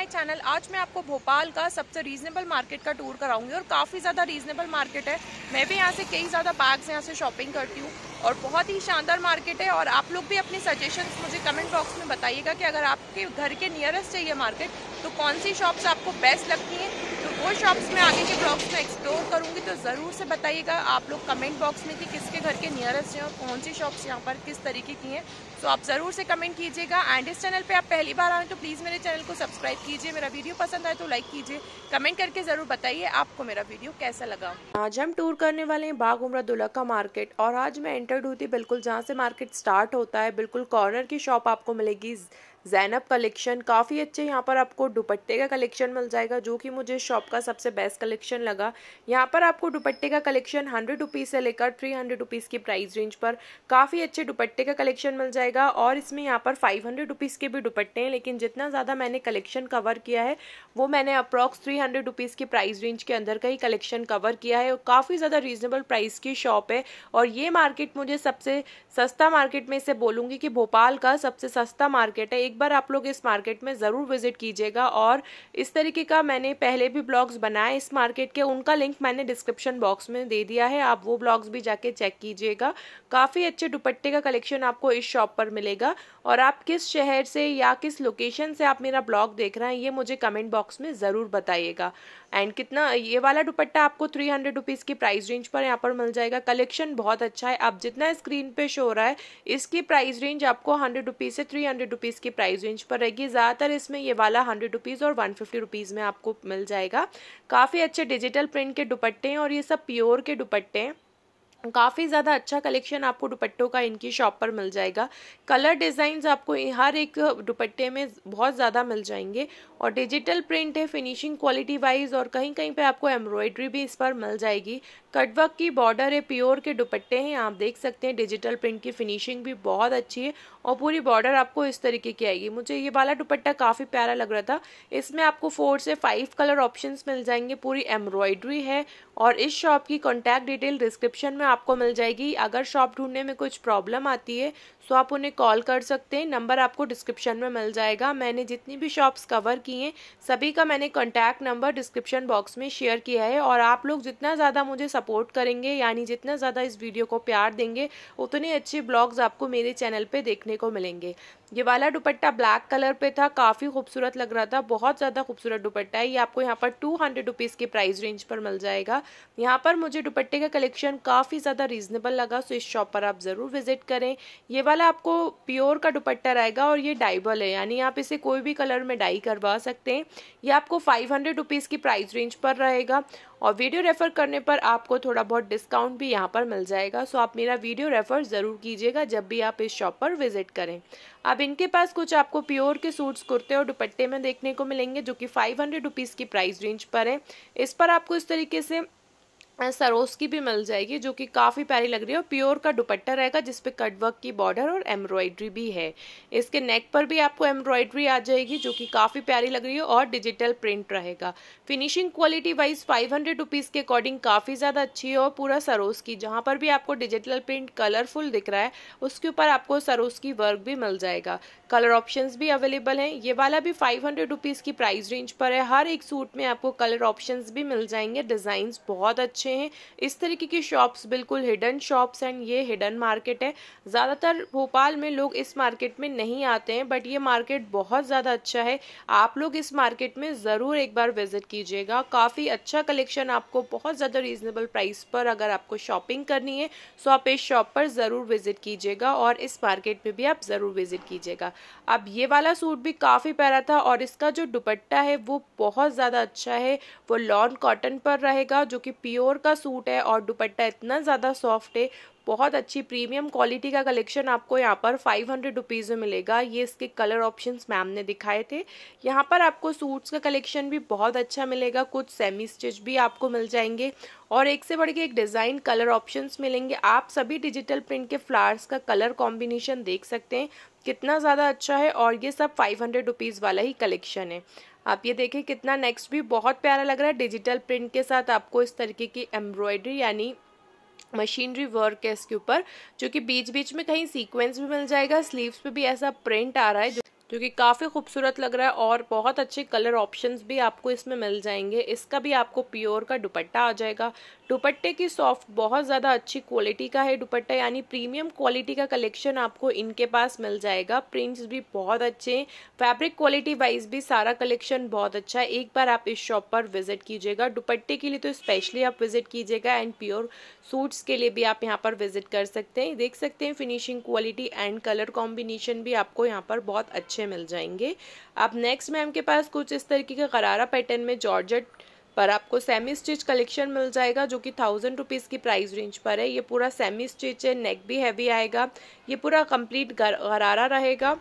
my channel आज मैं आपको भोपाल का सबसे रीजनेबल मार्केट का टूर कराऊंगी और काफ़ी ज़्यादा रीजनेबल मार्केट है मैं भी यहाँ से कई ज़्यादा बैग्स यहाँ से शॉपिंग करती हूँ और बहुत ही शानदार मार्केट है और आप लोग भी अपने सजेशंस मुझे कमेंट बॉक्स में बताइएगा कि अगर आपके घर के नियरेस्ट है ये मार्केट तो कौन सी शॉप्स आपको बेस्ट लगती हैं वो शॉप्स में आगे के ब्लॉग्स में एक्सप्लोर करूँगी तो ज़रूर से बताइएगा आप लोग कमेंट बॉक्स में कि किसके घर के नियरेस्ट हैं और कौन सी शॉप्स यहाँ पर किस तरीके की हैं तो आप ज़रूर से कमेंट कीजिएगा एंड इस चैनल पे आप पहली बार आए तो प्लीज़ मेरे चैनल को सब्सक्राइब कीजिए मेरा वीडियो पसंद आए तो लाइक कीजिए कमेंट करके ज़रूर बताइए आपको मेरा वीडियो कैसा लगा आज हम टूर करने वाले हैं बाग उमरा दुलक्का मार्केट और आज मैं एंटर्ड हुई थी बिल्कुल जहाँ से मार्केट स्टार्ट होता है बिल्कुल कॉर्नर की शॉप आपको मिलेगी जैनब कलेक्शन काफ़ी अच्छे यहाँ पर आपको दुपट्टे का कलेक्शन मिल जाएगा जो कि मुझे शॉप का सबसे बेस्ट कलेक्शन लगा यहाँ पर आपको दुपट्टे का कलेक्शन हंड्रेड रुपीज़ से लेकर थ्री हंड्रेड रुपीज़ की प्राइस रेंज पर काफ़ी अच्छे दुपट्टे का कलेक्शन मिल जाएगा और इसमें यहाँ पर फाइव हंड्रेड रुपीज़ के भी दुपट्टे हैं लेकिन जितना ज़्यादा मैंने कलेक्शन कवर किया है वो मैंने अप्रॉक्स थ्री हंड्रेड रुपीज़ की प्राइस रेंज के अंदर का ही कलेक्शन कवर किया है और काफ़ी ज़्यादा रीजनेबल प्राइस की शॉप है और ये मार्केट मुझे सबसे सस्ता मार्केट में इसे बोलूँगी कि भोपाल का सबसे सस्ता मार्केट है एक बार आप लोग इस मार्केट में ज़रूर विजिट कीजिएगा और इस तरीके का मैंने पहले भी ब्लॉग्स बनाए इस मार्केट के उनका लिंक मैंने डिस्क्रिप्शन बॉक्स में दे दिया है आप वो ब्लॉग्स भी जाके चेक कीजिएगा काफ़ी अच्छे दुपट्टे का कलेक्शन आपको इस शॉप पर मिलेगा और आप किस शहर से या किस लोकेशन से आप मेरा ब्लॉग देख रहे हैं ये मुझे कमेंट बॉक्स में ज़रूर बताइएगा एंड कितना ये वाला दुपट्टा आपको थ्री हंड्रेड रुपीज़ की प्राइस रेंज पर यहाँ पर मिल जाएगा कलेक्शन बहुत अच्छा है आप जितना स्क्रीन पे शो हो रहा है इसकी प्राइस रेंज आपको हंड्रेड रुपीज़ से थ्री हंड्रेड रुपीज़ की प्राइस रेंज पर रहेगी ज़्यादातर इसमें ये वाला हंड्रेड रुपीज़ और वन फिफ्टी रुपीज़ में आपको मिल जाएगा काफ़ी अच्छे डिजिटल प्रिंट के दुपट्टे हैं और ये सब प्योर के दुपट्टे हैं काफ़ी ज़्यादा अच्छा कलेक्शन आपको दुपट्टों का इनकी शॉप पर मिल जाएगा कलर डिज़ाइंस आपको हर एक दुपट्टे में बहुत ज़्यादा मिल जाएंगे और डिजिटल प्रिंट है फिनिशिंग क्वालिटी वाइज और कहीं कहीं पे आपको एम्ब्रॉयडरी भी इस पर मिल जाएगी कटवर्क की बॉर्डर है प्योर के दुपट्टे हैं आप देख सकते हैं डिजिटल प्रिंट की फिनिशिंग भी बहुत अच्छी है और पूरी बॉर्डर आपको इस तरीके की आएगी मुझे ये वाला दुपट्टा काफ़ी प्यारा लग रहा था इसमें आपको फोर से फाइव कलर ऑप्शन मिल जाएंगे पूरी एम्ब्रॉयडरी है और इस शॉप की कॉन्टैक्ट डिटेल डिस्क्रिप्शन में आपको मिल जाएगी अगर शॉप ढूंढने में कुछ प्रॉब्लम आती है तो आप उन्हें कॉल कर सकते हैं नंबर आपको डिस्क्रिप्शन में मिल जाएगा मैंने जितनी भी शॉप्स कवर की हैं सभी का मैंने कॉन्टैक्ट नंबर डिस्क्रिप्शन बॉक्स में शेयर किया है और आप लोग जितना ज़्यादा मुझे सपोर्ट करेंगे यानी जितना ज़्यादा इस वीडियो को प्यार देंगे उतने अच्छे ब्लॉग्स आपको मेरे चैनल पे देखने को मिलेंगे ये वाला दुपट्टा ब्लैक कलर पे था काफ़ी खूबसूरत लग रहा था बहुत ज़्यादा खूबसूरत दुपट्टा है ये आपको यहाँ पर टू हंड्रेड रुपीज़ के प्राइस रेंज पर मिल जाएगा यहाँ पर मुझे दुपट्टे का कलेक्शन काफ़ी ज़्यादा रीजनेबल लगा सो तो इस शॉप पर आप ज़रूर विजिट करें ये वाला आपको प्योर का दुपट्टा रहेगा और ये डाइबल है यानी आप इसे कोई भी कलर में डाई करवा सकते हैं ये आपको फाइव हंड्रेड रुपीज़ की प्राइस रेंज पर रहेगा और वीडियो रेफ़र करने पर आपको थोड़ा बहुत डिस्काउंट भी यहाँ पर मिल जाएगा सो आप मेरा वीडियो रेफ़र ज़रूर कीजिएगा जब भी आप इस शॉप पर विजिट करें अब इनके पास कुछ आपको प्योर के सूट्स कुर्ते और दुपट्टे में देखने को मिलेंगे जो कि फाइव हंड्रेड की प्राइस रेंज पर है इस पर आपको इस तरीके से सरोस की भी मिल जाएगी जो कि काफ़ी प्यारी लग रही है और प्योर का दुपट्टा रहेगा जिसपे कट वर्क की बॉर्डर और एम्ब्रॉयड्री भी है इसके नेक पर भी आपको एम्ब्रॉयड्री आ जाएगी जो कि काफ़ी प्यारी लग रही है और डिजिटल प्रिंट रहेगा finishing quality wise five hundred के अकॉर्डिंग काफ़ी ज़्यादा अच्छी है और पूरा सरोस की जहाँ पर भी आपको डिजिटल प्रिंट कलरफुल दिख रहा है उसके ऊपर आपको सरोस की वर्क भी मिल जाएगा कलर ऑप्शंस भी अवेलेबल हैं ये वाला भी फाइव हंड्रेड रुपीज़ की प्राइस रेंज पर है हर एक सूट में आपको कलर ऑप्शंस भी मिल जाएंगे डिज़ाइंस बहुत अच्छे हैं इस तरीके की शॉप्स बिल्कुल हिडन शॉप्स एंड ये हिडन मार्केट है ज़्यादातर भोपाल में लोग इस मार्केट में नहीं आते हैं बट ये मार्केट बहुत ज़्यादा अच्छा है आप लोग इस मार्केट में ज़रूर एक बार विजिट कीजिएगा काफ़ी अच्छा कलेक्शन आपको बहुत ज़्यादा रीजनेबल प्राइस पर अगर आपको शॉपिंग करनी है सो तो आप इस शॉप पर ज़रूर विजिट कीजिएगा और इस मार्केट में भी आप ज़रूर विजिट कीजिएगा अब ये वाला सूट भी काफ़ी प्यारा था और इसका जो दुपट्टा है वो बहुत ज़्यादा अच्छा है वो लॉन कॉटन पर रहेगा जो कि प्योर का सूट है और दुपट्टा इतना ज़्यादा सॉफ्ट है बहुत अच्छी प्रीमियम क्वालिटी का कलेक्शन आपको यहाँ पर फाइव हंड्रेड रुपीज़ में मिलेगा ये इसके कलर ऑप्शंस मैम ने दिखाए थे यहाँ पर आपको सूट्स का कलेक्शन भी बहुत अच्छा मिलेगा कुछ सेमी स्टिच भी आपको मिल जाएंगे और एक से बढ़ के एक डिज़ाइन कलर ऑप्शंस मिलेंगे आप सभी डिजिटल प्रिंट के फ्लावर्स का कलर कॉम्बिनेशन देख सकते हैं कितना ज़्यादा अच्छा है और ये सब फाइव हंड्रेड रुपीज़ वाला ही कलेक्शन है आप ये देखें कितना नेक्स्ट भी बहुत प्यारा लग रहा है डिजिटल प्रिंट के साथ आपको इस तरीके की एम्ब्रॉयडरी यानी मशीनरी वर्क है इसके ऊपर जो कि बीच बीच में कहीं सीक्वेंस भी मिल जाएगा स्लीव्स पे भी ऐसा प्रिंट आ रहा है जो जो कि काफ़ी खूबसूरत लग रहा है और बहुत अच्छे कलर ऑप्शंस भी आपको इसमें मिल जाएंगे इसका भी आपको प्योर का दुपट्टा आ जाएगा दुपट्टे की सॉफ्ट बहुत ज़्यादा अच्छी क्वालिटी का है दुपट्टा यानी प्रीमियम क्वालिटी का कलेक्शन आपको इनके पास मिल जाएगा प्रिंट्स भी बहुत अच्छे हैं फैब्रिक क्वालिटी वाइज भी सारा कलेक्शन बहुत अच्छा है एक बार आप इस शॉप पर विजिट कीजिएगा दुपट्टे के लिए तो स्पेशली आप विजिट कीजिएगा एंड प्योर सूट्स के लिए भी आप यहाँ पर विजिट कर सकते हैं देख सकते हैं finishing quality and colour combination भी आपको यहाँ पर बहुत अच्छे मिल जाएंगे आप नेक्स्ट मैम के पास कुछ इस तरीके का करारा पैटर्न में जॉर्जट पर आपको सेमी स्टिच कलेक्शन मिल जाएगा जो कि थाउजेंड रुपीज़ की प्राइस रेंज पर है ये पूरा सेमी स्टिच है नेक भी हैवी आएगा ये पूरा कंप्लीट गरारा रहेगा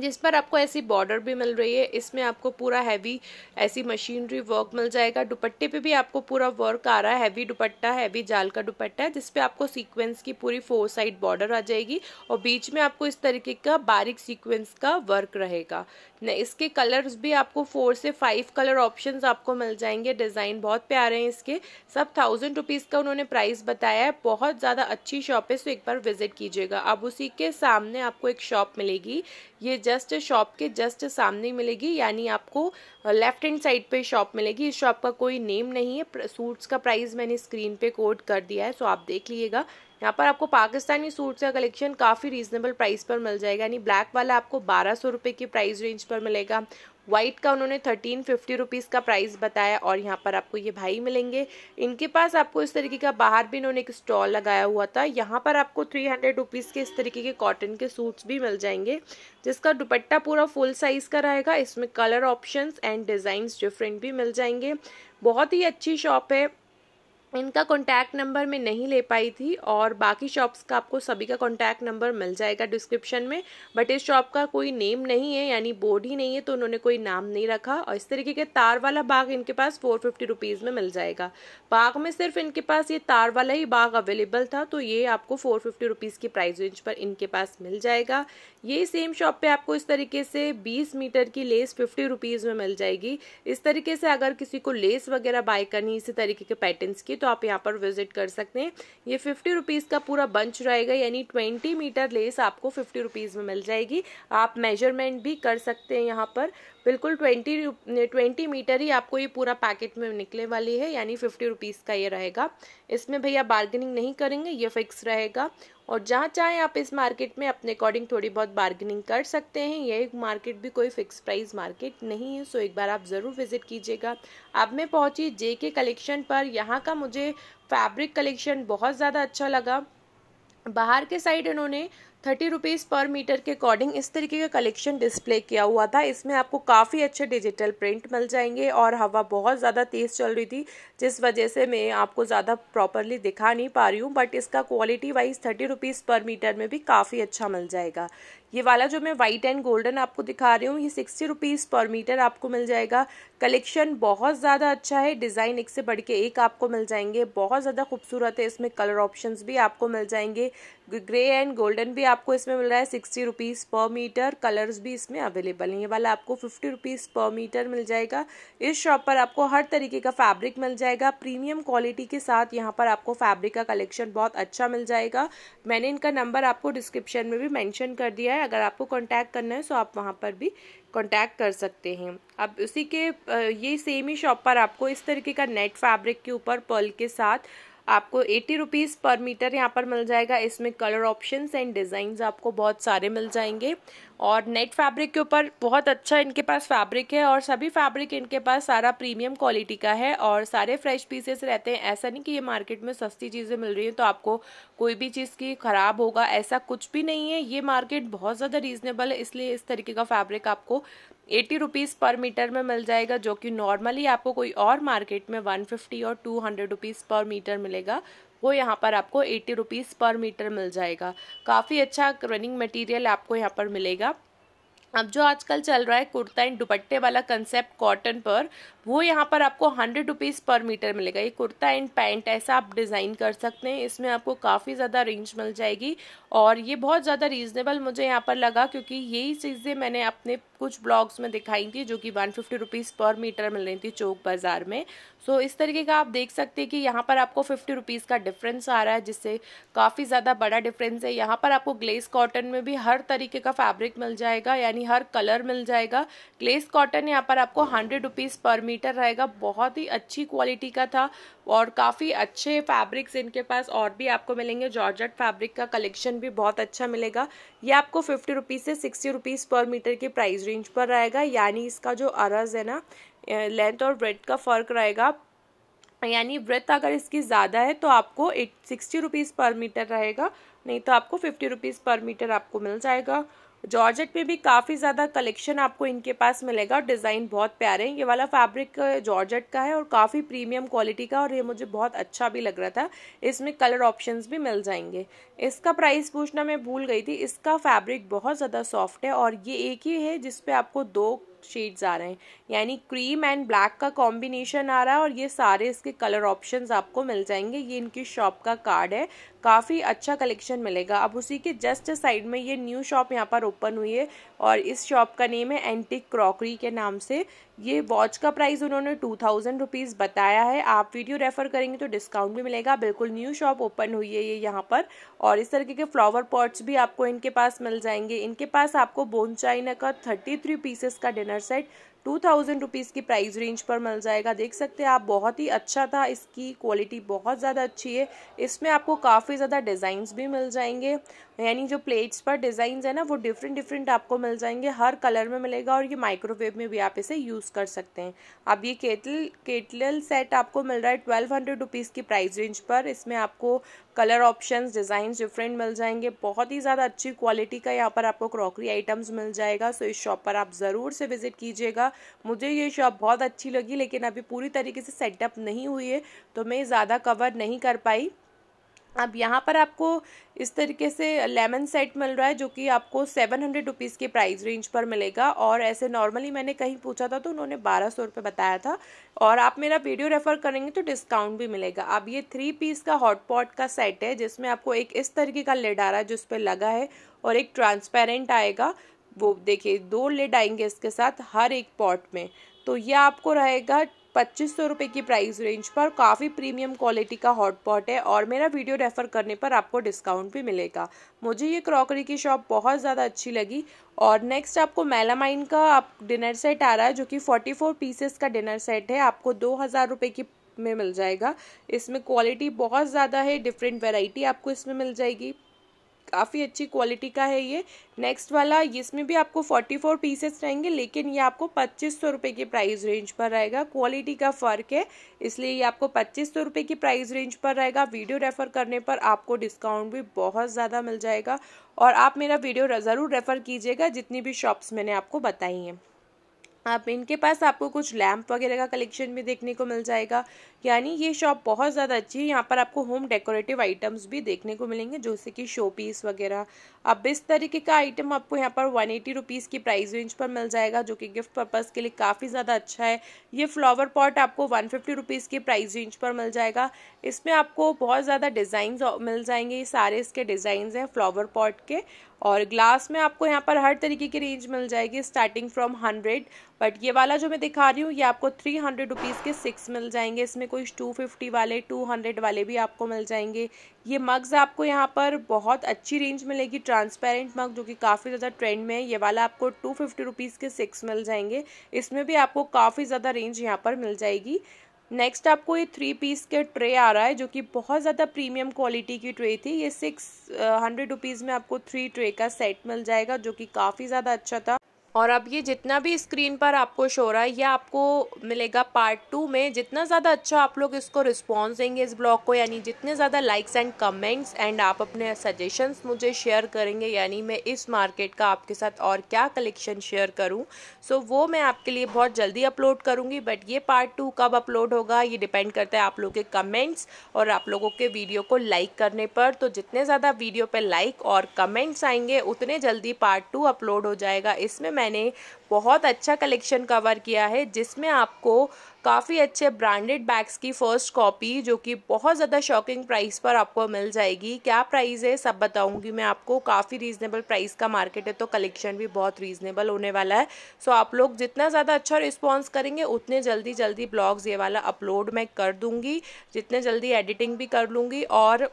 जिस पर आपको ऐसी बॉर्डर भी मिल रही है इसमें आपको पूरा हैवी ऐसी मशीनरी वर्क मिल जाएगा दुपट्टे पे भी आपको पूरा वर्क आ रहा है हैवी दुपट्टा हैवी जाल का दुपट्टा है जिस आपको सीक्वेंस की पूरी फोर साइड बॉर्डर आ जाएगी और बीच में आपको इस तरीके का बारीक सीक्वेंस का वर्क रहेगा इसके कलर्स भी आपको फोर से फाइव कलर ऑप्शंस आपको मिल जाएंगे डिज़ाइन बहुत प्यारे हैं इसके सब थाउजेंड रुपीज़ का उन्होंने प्राइस बताया है बहुत ज़्यादा अच्छी शॉप है सो तो एक बार विजिट कीजिएगा अब उसी के सामने आपको एक शॉप मिलेगी ये जस्ट शॉप के जस्ट सामने मिलेगी यानी आपको लेफ्ट हैंड साइड पे शॉप मिलेगी इस शॉप का कोई नेम नहीं है सूट्स का प्राइस मैंने स्क्रीन पे कोड कर दिया है सो आप देख लीजिएगा यहाँ पर आपको पाकिस्तानी सूट्स का कलेक्शन काफ़ी रीजनेबल प्राइस पर मिल जाएगा यानी ब्लैक वाला आपको बारह सौ रुपये की प्राइस रेंज पर मिलेगा वाइट का उन्होंने थर्टीन फिफ्टी रुपीज़ का प्राइस बताया और यहाँ पर आपको ये भाई मिलेंगे इनके पास आपको इस तरीके का बाहर भी इन्होंने एक स्टॉल लगाया हुआ था यहाँ पर आपको थ्री हंड्रेड रुपीज़ के इस तरीके के कॉटन के सूट्स भी मिल जाएंगे जिसका दुपट्टा पूरा फुल साइज़ का रहेगा इसमें colour option and designs different भी मिल जाएंगे बहुत ही अच्छी शॉप है इनका कॉन्टैक्ट नंबर मैं नहीं ले पाई थी और बाकी शॉप्स का आपको सभी का कॉन्टैक्ट नंबर मिल जाएगा डिस्क्रिप्शन में बट इस शॉप का कोई नेम नहीं है यानी बोर्ड ही नहीं है तो उन्होंने कोई नाम नहीं रखा और इस तरीके के तार वाला बाग इनके पास फोर फिफ्टी रुपीज़ में मिल जाएगा बाग में सिर्फ इनके पास ये तार वाला ही बाग अवेलेबल था तो ये आपको फोर फिफ्टी रुपीज़ की प्राइस रेंज पर इनके पास मिल जाएगा ये सेम शॉप पर आपको इस तरीके से बीस मीटर की लेस फिफ्टी रुपीज़ में मिल जाएगी इस तरीके से अगर किसी को लेस वगैरह बाय करनी इसी तरीके के पैटर्न की चाहिए तो आप यहाँ पर विजिट कर सकते हैं ये फिफ्टी रुपीज़ का पूरा बंच रहेगा यानी ट्वेंटी मीटर लेस आपको फिफ्टी रुपीज़ में मिल जाएगी आप मेजरमेंट भी कर सकते हैं यहाँ पर बिल्कुल ट्वेंटी ट्वेंटी मीटर ही आपको ये पूरा पैकेट में निकले वाली है यानी फिफ्टी रुपीज़ का ये रहेगा इसमें भैया बार्गेनिंग नहीं करेंगे ये फिक्स रहेगा और जहाँ चाहें आप इस मार्केट में अपने अकॉर्डिंग थोड़ी बहुत बार्गेनिंग कर सकते हैं यह मार्केट भी कोई फिक्स प्राइस मार्केट नहीं है सो एक बार आप ज़रूर विज़िट कीजिएगा अब मैं पहुँची जे के कलेक्शन पर यहाँ का मुझे फैब्रिक कलेक्शन बहुत ज़्यादा अच्छा लगा बाहर के साइड इन्होंने थर्टी रुपीज़ पर मीटर के अकॉर्डिंग इस तरीके का कलेक्शन डिस्प्ले किया हुआ था इसमें आपको काफ़ी अच्छे डिजिटल प्रिंट मिल जाएंगे और हवा बहुत ज़्यादा तेज़ चल रही थी जिस वजह से मैं आपको ज़्यादा प्रॉपरली दिखा नहीं पा रही हूँ बट इसका क्वालिटी वाइज थर्टी रुपीज़ पर मीटर में भी काफ़ी अच्छा मिल जाएगा ये वाला जो मैं वाइट एंड गोल्डन आपको दिखा रही हूँ ये सिक्सटी रुपीज़ पर मीटर आपको मिल जाएगा कलेक्शन बहुत ज़्यादा अच्छा है डिज़ाइन एक से बढ़ के एक आपको मिल जाएंगे बहुत ज़्यादा खूबसूरत है इसमें कलर ऑप्शंस भी आपको मिल जाएंगे ग्रे एंड गोल्डन भी आपको इसमें मिल रहा है सिक्सटी रुपीज़ पर मीटर कलर्स भी इसमें अवेलेबल हैं ये वाला आपको फिफ्टी रुपीज़ पर मीटर मिल जाएगा इस शॉप पर आपको हर तरीके का फैब्रिक मिल जाएगा प्रीमियम क्वालिटी के साथ यहाँ पर आपको फैब्रिक का कलेक्शन बहुत अच्छा मिल जाएगा मैंने इनका नंबर आपको डिस्क्रिप्शन में भी मैंशन कर दिया है अगर आपको कॉन्टैक्ट करना है तो आप वहाँ पर भी कॉन्टैक्ट कर सकते हैं अब उसी के ये सेम ही शॉप पर आपको इस तरीके का नेट फैब्रिक के ऊपर पर्ल के साथ आपको एटी रुपीज़ पर मीटर यहाँ पर मिल जाएगा इसमें कलर ऑप्शंस एंड डिज़ाइंस आपको बहुत सारे मिल जाएंगे और नेट फैब्रिक के ऊपर बहुत अच्छा इनके पास फैब्रिक है और सभी फैब्रिक इनके पास सारा प्रीमियम क्वालिटी का है और सारे फ्रेश पीसेस रहते हैं ऐसा नहीं कि ये मार्केट में सस्ती चीज़ें मिल रही हैं तो आपको कोई भी चीज़ की ख़राब होगा ऐसा कुछ भी नहीं है ये मार्केट बहुत ज़्यादा रीजनेबल है इसलिए इस तरीके का फैब्रिक आपको एटी रुपीज़ पर मीटर में मिल जाएगा जो कि नॉर्मली आपको कोई और मार्केट में वन फिफ्टी और टू हंड्रेड रुपीज़ पर मीटर मिलेगा वो यहाँ पर आपको एट्टी रुपीज़ पर मीटर मिल जाएगा काफ़ी अच्छा रनिंग मटेरियल आपको यहाँ पर मिलेगा अब जो आजकल चल रहा है कुर्ता एंड दुपट्टे वाला कंसेप्ट कॉटन पर वो यहाँ पर आपको हंड्रेड रुपीज़ पर मीटर मिलेगा ये कुर्ता एंड पैंट ऐसा आप डिज़ाइन कर सकते हैं इसमें आपको काफ़ी ज़्यादा रेंज मिल जाएगी और ये बहुत ज़्यादा रीज़नेबल मुझे यहाँ पर लगा क्योंकि यही चीज़ें मैंने अपने कुछ ब्लॉग्स में दिखाई थी जो कि वन फिफ्टी रुपीज़ पर मीटर मिल रही थी चौक बाज़ार में सो इस तरीके का आप देख सकते हैं कि यहाँ पर आपको फिफ्टी रुपीज़ का डिफरेंस आ रहा है जिससे काफ़ी ज़्यादा बड़ा डिफरेंस है यहाँ पर आपको ग्लेस कॉटन में भी हर तरीके का फैब्रिक मिल जाएगा यानी हर कलर मिल जाएगा ग्लेस कॉटन यहाँ पर आपको हंड्रेड रुपीज़ पर मीटर मीटर रहेगा बहुत ही अच्छी क्वालिटी का था और काफ़ी अच्छे फैब्रिक्स इनके पास और भी आपको मिलेंगे जॉर्जट फैब्रिक का कलेक्शन भी बहुत अच्छा मिलेगा ये आपको फिफ्टी रुपीज़ से सिक्सटी रुपीज़ पर मीटर की प्राइस रेंज पर रहेगा यानी इसका जो अरज है ना लेंथ और ब्रेड का फ़र्क रहेगा यानी ब्रेथ अगर इसकी ज़्यादा है तो आपको एट सिक्सटी रुपीज़ पर मीटर रहेगा नहीं तो आपको फिफ्टी रुपीज़ पर मीटर आपको मिल जाएगा जॉर्जेट पे भी काफ़ी ज़्यादा कलेक्शन आपको इनके पास मिलेगा और डिज़ाइन बहुत प्यारे हैं ये वाला फैब्रिक जॉर्जेट का है और काफ़ी प्रीमियम क्वालिटी का और ये मुझे बहुत अच्छा भी लग रहा था इसमें कलर ऑप्शंस भी मिल जाएंगे इसका प्राइस पूछना मैं भूल गई थी इसका फैब्रिक बहुत ज़्यादा सॉफ्ट है और ये एक ही है जिसपे आपको दो शेड्स आ रहे हैं यानी क्रीम एंड ब्लैक का कॉम्बिनेशन आ रहा है और ये सारे इसके कलर ऑप्शंस आपको मिल जाएंगे ये इनकी शॉप का कार्ड है काफ़ी अच्छा कलेक्शन मिलेगा अब उसी के जस्ट साइड में ये न्यू शॉप यहाँ पर ओपन हुई है और इस शॉप का नेम है एंटिक क्रॉकरी के नाम से ये वॉच का प्राइस उन्होंने टू थाउजेंड रुपीज़ बताया है आप वीडियो रेफ़र करेंगे तो डिस्काउंट भी मिलेगा बिल्कुल न्यू शॉप ओपन हुई है ये यहाँ पर और इस तरीके के फ्लावर पॉट्स भी आपको इनके पास मिल जाएंगे इनके पास आपको बोन चाइना का थर्टी थ्री पीसेस का dinner set two thousand rupees की प्राइस रेंज पर मिल जाएगा देख सकते हैं आप बहुत ही अच्छा था इसकी क्वालिटी बहुत ज़्यादा अच्छी है इसमें आपको काफ़ी ज़्यादा डिज़ाइंस भी मिल जाएंगे यानी जो प्लेट्स पर डिज़ाइन है ना वो डिफरेंट डिफरेंट आपको मिल जाएंगे हर कलर में मिलेगा और ये माइक्रोवेव में भी आप इसे यूज़ कर सकते हैं अब ये केटल केटल सेट आपको मिल रहा है ट्वेल्व हंड्रेड रुपीज़ की प्राइस रेंज पर इसमें आपको कलर ऑप्शंस डिज़ाइन डिफरेंट मिल जाएंगे बहुत ही ज़्यादा अच्छी क्वालिटी का यहाँ पर आपको क्रॉकरी आइटम्स मिल जाएगा सो इस शॉप पर आप ज़रूर से विज़िट कीजिएगा मुझे ये शॉप बहुत अच्छी लगी लेकिन अभी पूरी तरीके से सेटअप नहीं हुई है तो मैं ज़्यादा कवर नहीं कर पाई अब यहाँ पर आपको इस तरीके से लेमन सेट मिल रहा है जो कि आपको सेवन हंड्रेड रुपीज़ के प्राइस रेंज पर मिलेगा और ऐसे नॉर्मली मैंने कहीं पूछा था तो उन्होंने बारह सौ रुपये बताया था और आप मेरा वीडियो रेफ़र करेंगे तो डिस्काउंट भी मिलेगा अब ये थ्री पीस का हॉटपॉट का सेट है जिसमें आपको एक इस तरीके का लेड आ रहा है जिस पर लगा है और एक ट्रांसपेरेंट आएगा वो देखिए दो लेड आएंगे इसके साथ हर एक पॉट में तो यह आपको रहेगा पच्चीस सौ रुपये की प्राइस रेंज पर काफ़ी प्रीमियम क्वालिटी का हॉट पॉट है और मेरा वीडियो रेफ़र करने पर आपको डिस्काउंट भी मिलेगा मुझे ये क्रॉकरी की शॉप बहुत ज़्यादा अच्छी लगी और नेक्स्ट आपको मेलामाइन का आप डिनर सेट आ रहा है जो कि फोर्टी फोर पीसेस का डिनर सेट है आपको दो हज़ार रुपये की में मिल जाएगा इसमें क्वालिटी बहुत ज़्यादा है डिफरेंट वेराइटी आपको इसमें मिल जाएगी काफ़ी अच्छी क्वालिटी का है ये नेक्स्ट वाला इसमें भी आपको फोर्टी फोर पीसेस रहेंगे लेकिन ये आपको पच्चीस सौ रुपये की प्राइस रेंज पर रहेगा क्वालिटी का फ़र्क है इसलिए ये आपको पच्चीस सौ रुपये की प्राइस रेंज पर रहेगा वीडियो रेफ़र करने पर आपको डिस्काउंट भी बहुत ज़्यादा मिल जाएगा और आप मेरा वीडियो ज़रूर रेफ़र कीजिएगा जितनी भी शॉप्स मैंने आपको बताई हैं आप इनके पास आपको कुछ लैम्प वगैरह का कलेक्शन भी देखने को मिल जाएगा यानी ये शॉप बहुत ज़्यादा अच्छी है यहाँ पर आपको होम डेकोरेटिव आइटम्स भी देखने को मिलेंगे जैसे कि शो पीस वगैरह अब इस तरीके का आइटम आपको यहाँ पर वन एटी रुपीज़ की प्राइस रेंज पर मिल जाएगा जो कि गिफ्ट पर्पज़ के लिए काफ़ी ज़्यादा अच्छा है ये फ्लावर पॉट आपको वन फिफ्टी रुपीज़ की प्राइस रेंज पर मिल जाएगा इसमें आपको बहुत ज़्यादा डिज़ाइन मिल जाएंगे ये सारे इसके डिज़ाइन हैं फ्लावर पॉट के और ग्लास में आपको यहाँ पर हर तरीके की रेंज मिल जाएगी स्टार्टिंग फ्रॉम हंड्रेड बट ये वाला जो मैं दिखा रही हूँ ये आपको थ्री हंड्रेड रुपीज़ के सिक्स मिल जाएंगे इसमें कुछ टू फिफ्टी वाले टू हंड्रेड वाले भी आपको मिल जाएंगे ये मग्स आपको यहाँ पर बहुत अच्छी रेंज मिलेगी ट्रांसपेरेंट मग जो कि काफ़ी ज़्यादा ट्रेंड में है ये वाला आपको टू फिफ्टी रुपीज़ के सिक्स मिल जाएंगे इसमें भी आपको काफ़ी ज़्यादा रेंज यहाँ पर मिल जाएगी नेक्स्ट आपको ये थ्री पीस के ट्रे आ रहा है जो कि बहुत ज़्यादा प्रीमियम क्वालिटी की ट्रे थी ये सिक्स हंड्रेड रुपीज़ में आपको थ्री ट्रे का सेट मिल जाएगा जो कि काफ़ी ज़्यादा अच्छा था और अब ये जितना भी स्क्रीन पर आपको शो रहा है ये आपको मिलेगा पार्ट टू में जितना ज़्यादा अच्छा आप लोग इसको रिस्पॉन्स देंगे इस ब्लॉग को यानी जितने ज़्यादा लाइक्स एंड कमेंट्स एंड आप अपने सजेशंस मुझे शेयर करेंगे यानी मैं इस मार्केट का आपके साथ और क्या कलेक्शन शेयर करूँ सो so, वो मैं आपके लिए बहुत जल्दी अपलोड करूँगी बट ये पार्ट टू कब अपलोड होगा ये डिपेंड करता है आप लोग के कमेंट्स और आप लोगों के वीडियो को लाइक करने पर तो जितने ज़्यादा वीडियो पर लाइक और कमेंट्स आएंगे उतने जल्दी पार्ट टू अपलोड हो जाएगा इसमें मैं मैंने बहुत अच्छा कलेक्शन कवर किया है जिसमें आपको काफ़ी अच्छे ब्रांडेड बैग्स की फ़र्स्ट कॉपी जो कि बहुत ज़्यादा शॉकिंग प्राइस पर आपको मिल जाएगी क्या प्राइस है सब बताऊंगी मैं आपको काफ़ी रीज़नेबल प्राइस का मार्केट है तो कलेक्शन भी बहुत रीज़नेबल होने वाला है सो आप लोग जितना ज़्यादा अच्छा रिस्पॉन्स करेंगे उतने जल्दी जल्दी ब्लॉग्स ये वाला अपलोड मैं कर दूँगी जितने जल्दी एडिटिंग भी कर लूँगी और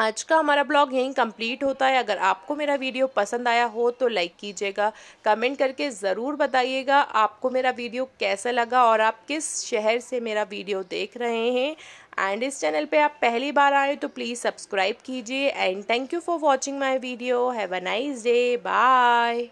आज का हमारा ब्लॉग यहीं कंप्लीट होता है अगर आपको मेरा वीडियो पसंद आया हो तो लाइक कीजिएगा कमेंट करके ज़रूर बताइएगा आपको मेरा वीडियो कैसा लगा और आप किस शहर से मेरा वीडियो देख रहे हैं एंड इस चैनल पे आप पहली बार आए तो प्लीज़ सब्सक्राइब कीजिए and thank you for watching my video have a nice day bye